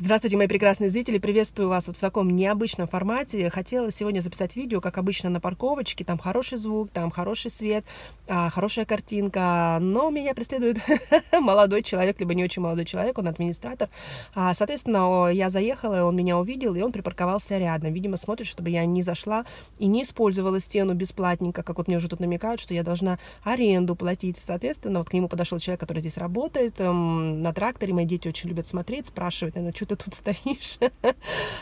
Здравствуйте, мои прекрасные зрители. Приветствую вас вот в таком необычном формате. Хотела сегодня записать видео, как обычно, на парковочке. Там хороший звук, там хороший свет, а, хорошая картинка. Но меня преследует молодой человек, либо не очень молодой человек, он администратор. А, соответственно, я заехала, он меня увидел, и он припарковался рядом. Видимо, смотрит, чтобы я не зашла и не использовала стену бесплатненько, как вот мне уже тут намекают, что я должна аренду платить. Соответственно, вот к нему подошел человек, который здесь работает эм, на тракторе. Мои дети очень любят смотреть, спрашивать, наверное, что ты тут стоишь?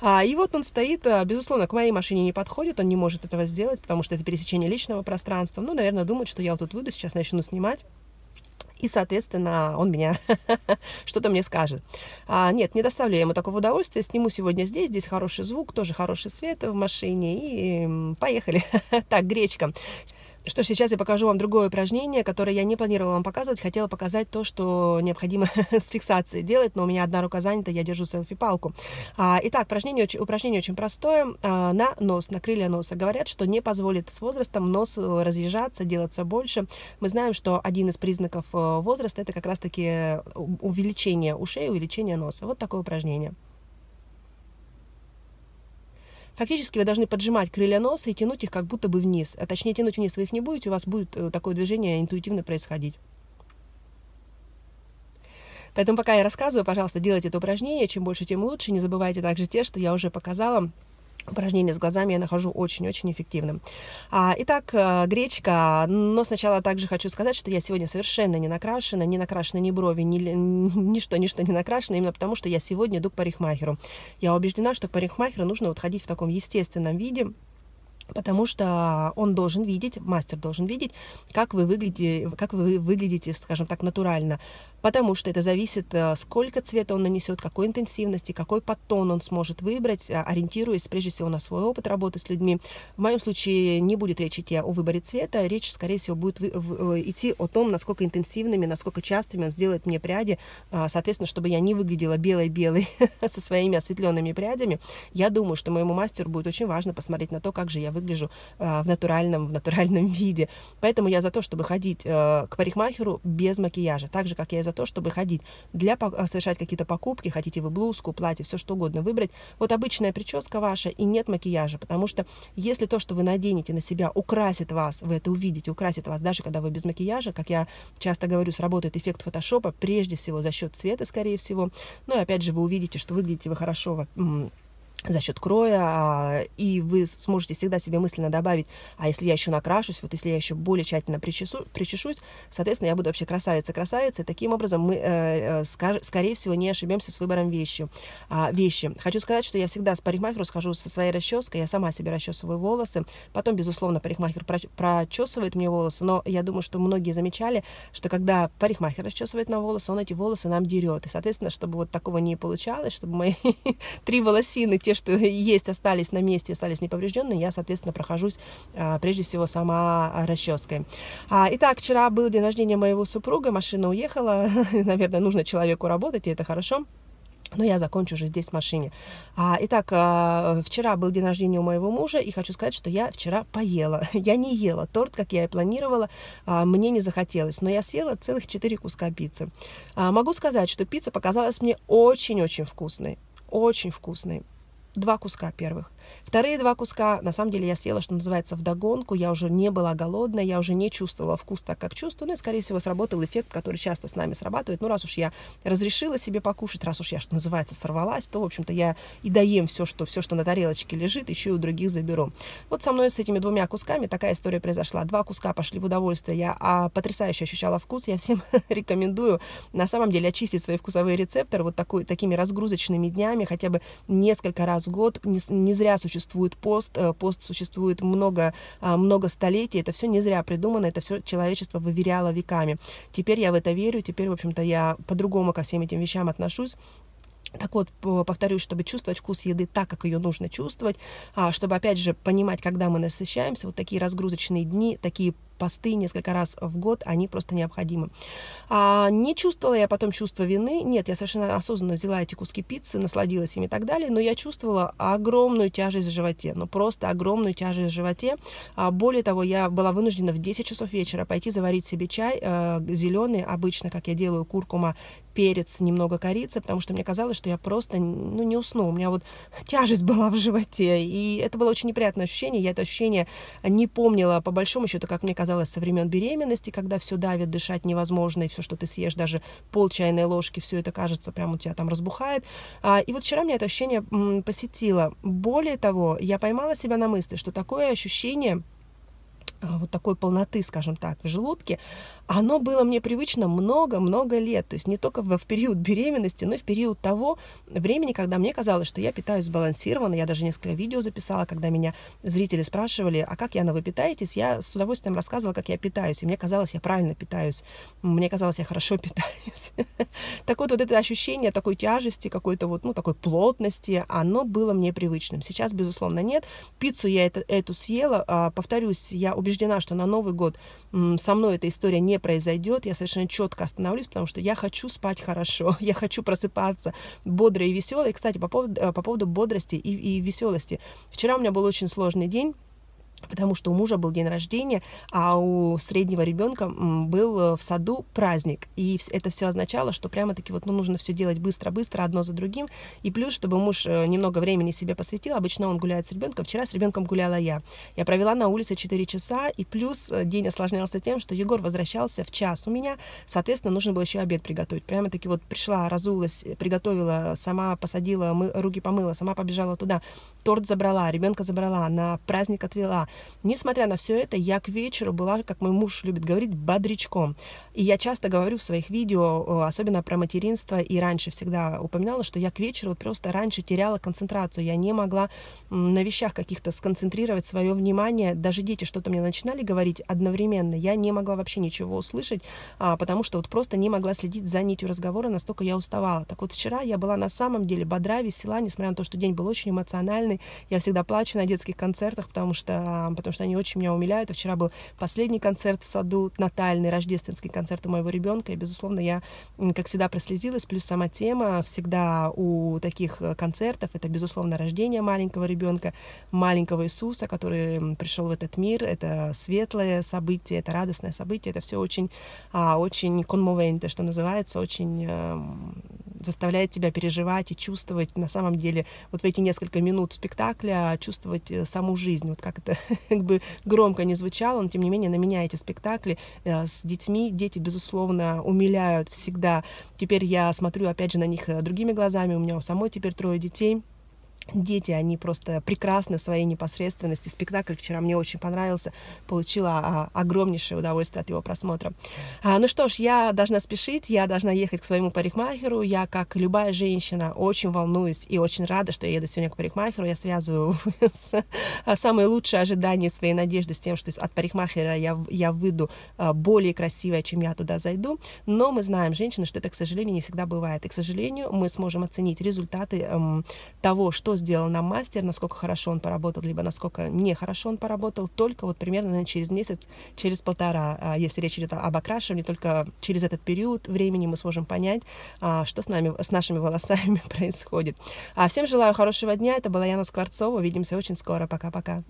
а, и вот он стоит, а, безусловно, к моей машине не подходит, он не может этого сделать, потому что это пересечение личного пространства. Ну, наверное, думает, что я вот тут выйду, сейчас начну снимать и, соответственно, он меня что-то мне скажет. А, нет, не доставлю я ему такого удовольствия. Сниму сегодня здесь, здесь хороший звук, тоже хороший свет в машине, и поехали. так, гречка что ж, сейчас я покажу вам другое упражнение, которое я не планировала вам показывать. Хотела показать то, что необходимо с фиксацией делать, но у меня одна рука занята, я держу селфи-палку. А, итак, упражнение, упражнение очень простое. А, на нос, на крылья носа. Говорят, что не позволит с возрастом нос э, разъезжаться, делаться больше. Мы знаем, что один из признаков э, возраста – это как раз-таки э, увеличение ушей, увеличение носа. Вот такое упражнение. Фактически вы должны поджимать крылья носа и тянуть их как будто бы вниз. А точнее, тянуть вниз вы их не будете, у вас будет э, такое движение интуитивно происходить. Поэтому пока я рассказываю, пожалуйста, делайте это упражнение. Чем больше, тем лучше. Не забывайте также те, что я уже показала упражнение с глазами я нахожу очень-очень эффективным. А, итак, э, гречка, но сначала также хочу сказать, что я сегодня совершенно не накрашена, не накрашены ни брови, ни, ничто, ничто не накрашено, именно потому что я сегодня иду к парикмахеру. Я убеждена, что к парикмахеру нужно вот ходить в таком естественном виде, потому что он должен видеть, мастер должен видеть, как вы выглядите, как вы выглядите, скажем так, натурально, потому что это зависит, э, сколько цвета он нанесет, какой интенсивности, какой подтон он сможет выбрать, э, ориентируясь прежде всего на свой опыт работы с людьми. В моем случае не будет речь идти о выборе цвета, речь, скорее всего, будет э, идти о том, насколько интенсивными, насколько частыми он сделает мне пряди, а, соответственно, чтобы я не выглядела белой-белой со своими осветленными прядями. Я думаю, что моему мастеру будет очень важно посмотреть на то, как же я выгляжу э, в натуральном, в натуральном виде. Поэтому я за то, чтобы ходить э, к парикмахеру без макияжа, так же, как я и за то, чтобы ходить для э, совершать какие-то покупки, хотите вы блузку, платье, все что угодно выбрать. Вот обычная прическа ваша и нет макияжа, потому что если то, что вы наденете на себя, украсит вас, вы это увидите, украсит вас, даже когда вы без макияжа, как я часто говорю, сработает эффект фотошопа, прежде всего за счет цвета, скорее всего. Ну и опять же, вы увидите, что выглядите вы хорошо за счет кроя, а, и вы сможете всегда себе мысленно добавить, а если я еще накрашусь, вот если я еще более тщательно причесу, причешусь, соответственно, я буду вообще красавица-красавица, таким образом мы, э, э, скорее всего, не ошибемся с выбором вещи. А, вещи. Хочу сказать, что я всегда с парикмахеру схожу со своей расческой, я сама себе расчесываю волосы, потом, безусловно, парикмахер прочесывает мне волосы, но я думаю, что многие замечали, что когда парикмахер расчесывает нам волосы, он эти волосы нам дерет, и, соответственно, чтобы вот такого не получалось, чтобы мои три волосины, те, что есть, остались на месте, остались неповрежденные, я, соответственно, прохожусь а, прежде всего сама расческой. А, итак, вчера был день рождения моего супруга, машина уехала, наверное, нужно человеку работать, и это хорошо. Но я закончу уже здесь в машине. А, итак, а, вчера был день рождения у моего мужа, и хочу сказать, что я вчера поела. Я не ела торт, как я и планировала, а, мне не захотелось, но я съела целых 4 куска пиццы. А, могу сказать, что пицца показалась мне очень-очень вкусной. Очень вкусной два куска первых. Вторые два куска, на самом деле, я съела, что называется, в догонку, Я уже не была голодна, я уже не чувствовала вкус так, как чувствую. Ну и, скорее всего, сработал эффект, который часто с нами срабатывает. Ну, раз уж я разрешила себе покушать, раз уж я, что называется, сорвалась, то, в общем-то, я и доем все, что, все, что на тарелочке лежит, еще и у других заберу. Вот со мной с этими двумя кусками такая история произошла. Два куска пошли в удовольствие. Я а, потрясающе ощущала вкус. Я всем рекомендую, на самом деле, очистить свои вкусовые рецепторы вот такой, такими разгрузочными днями, хотя бы несколько раз в год. Не, не зря существует пост, э, пост существует много, а, много столетий, это все не зря придумано, это все человечество выверяло веками. Теперь я в это верю, теперь, в общем-то, я по-другому ко всем этим вещам отношусь. Так вот, повторюсь, чтобы чувствовать вкус еды так, как ее нужно чувствовать, а, чтобы, опять же, понимать, когда мы насыщаемся, вот такие разгрузочные дни, такие посты несколько раз в год, они просто необходимы. А не чувствовала я потом чувство вины, нет, я совершенно осознанно взяла эти куски пиццы, насладилась им и так далее, но я чувствовала огромную тяжесть в животе, ну просто огромную тяжесть в животе. А более того, я была вынуждена в 10 часов вечера пойти заварить себе чай э, зеленый, обычно, как я делаю, куркума, перец, немного корицы, потому что мне казалось, что я просто ну, не усну. У меня вот тяжесть была в животе. И это было очень неприятное ощущение. Я это ощущение не помнила по большому счету, как мне казалось сказалось со времен беременности, когда все давит, дышать невозможно, и все, что ты съешь, даже пол чайной ложки, все это кажется, прям у тебя там разбухает. А, и вот вчера мне это ощущение посетило. Более того, я поймала себя на мысли, что такое ощущение а, вот такой полноты, скажем так, в желудке, оно было мне привычно много-много лет, то есть не только в, в период беременности, но и в период того времени, когда мне казалось, что я питаюсь сбалансированно, я даже несколько видео записала, когда меня зрители спрашивали, а как, Яна, вы питаетесь? Я с удовольствием рассказывала, как я питаюсь, и мне казалось, я правильно питаюсь, мне казалось, я хорошо питаюсь. Так вот, вот это ощущение такой тяжести, какой-то вот, ну, такой плотности, оно было мне привычным. Сейчас, безусловно, нет. Пиццу я это, эту съела, а, повторюсь, я убеждена, что на Новый год со мной эта история не произойдет, я совершенно четко остановлюсь, потому что я хочу спать хорошо, я хочу просыпаться бодрой и веселой. Кстати, по поводу, э, по поводу бодрости и, и веселости. Вчера у меня был очень сложный день потому что у мужа был день рождения, а у среднего ребенка был э, в саду праздник. И это все означало, что прямо-таки вот ну, нужно все делать быстро-быстро, одно за другим. И плюс, чтобы муж э, немного времени себе посвятил, обычно он гуляет с ребенком. Вчера с ребенком гуляла я. Я провела на улице 4 часа, и плюс э, день осложнялся тем, что Егор возвращался в час у меня, соответственно, нужно было еще обед приготовить. Прямо-таки вот пришла, разулась, приготовила, сама посадила, мы, руки помыла, сама побежала туда, торт забрала, ребенка забрала, на праздник отвела, Несмотря на все это, я к вечеру была, как мой муж любит говорить, бодрячком. И я часто говорю в своих видео, особенно про материнство, и раньше всегда упоминала, что я к вечеру вот просто раньше теряла концентрацию. Я не могла на вещах каких-то сконцентрировать свое внимание. Даже дети что-то мне начинали говорить одновременно. Я не могла вообще ничего услышать, а, потому что вот просто не могла следить за нитью разговора, настолько я уставала. Так вот вчера я была на самом деле бодра, весела, несмотря на то, что день был очень эмоциональный. Я всегда плачу на детских концертах, потому что а, потому что они очень меня умиляют. Вчера был последний концерт в саду, натальный, рождественский концерт у моего ребенка, и, безусловно, я, как всегда, прослезилась, плюс сама тема всегда у таких э, концертов, это, безусловно, рождение маленького ребенка, маленького Иисуса, который пришел в этот мир, это светлое событие, это радостное событие, это все очень, а, очень конмовенте, что называется, очень заставляет тебя переживать и чувствовать на самом деле вот в эти несколько минут спектакля, а чувствовать э, саму жизнь. Вот как это как бы громко не звучало, но тем не менее на меня эти спектакли э, с детьми, дети, безусловно, умиляют всегда. Теперь я смотрю, опять же, на них э, другими глазами, у меня у самой теперь трое детей. Дети, они просто прекрасны в своей непосредственности. Спектакль вчера мне очень понравился. Получила а, огромнейшее удовольствие от его просмотра. А, ну что ж, я должна спешить, я должна ехать к своему парикмахеру. Я, как любая женщина, очень волнуюсь и очень рада, что я еду сегодня к парикмахеру. Я связываю а, самые лучшие ожидания своей надежды с тем, что от парикмахера я, я выйду более красивая, чем я туда зайду. Но мы знаем, женщины, что это, к сожалению, не всегда бывает. И, к сожалению, мы сможем оценить результаты эм, того, что сделал нам мастер, насколько хорошо он поработал, либо насколько нехорошо он поработал, только вот примерно наверное, через месяц, через полтора, а, если речь идет об окрашивании, только через этот период времени мы сможем понять, а, что с, нами, с нашими волосами происходит. А всем желаю хорошего дня. Это была Яна Скворцова. Увидимся очень скоро. Пока-пока.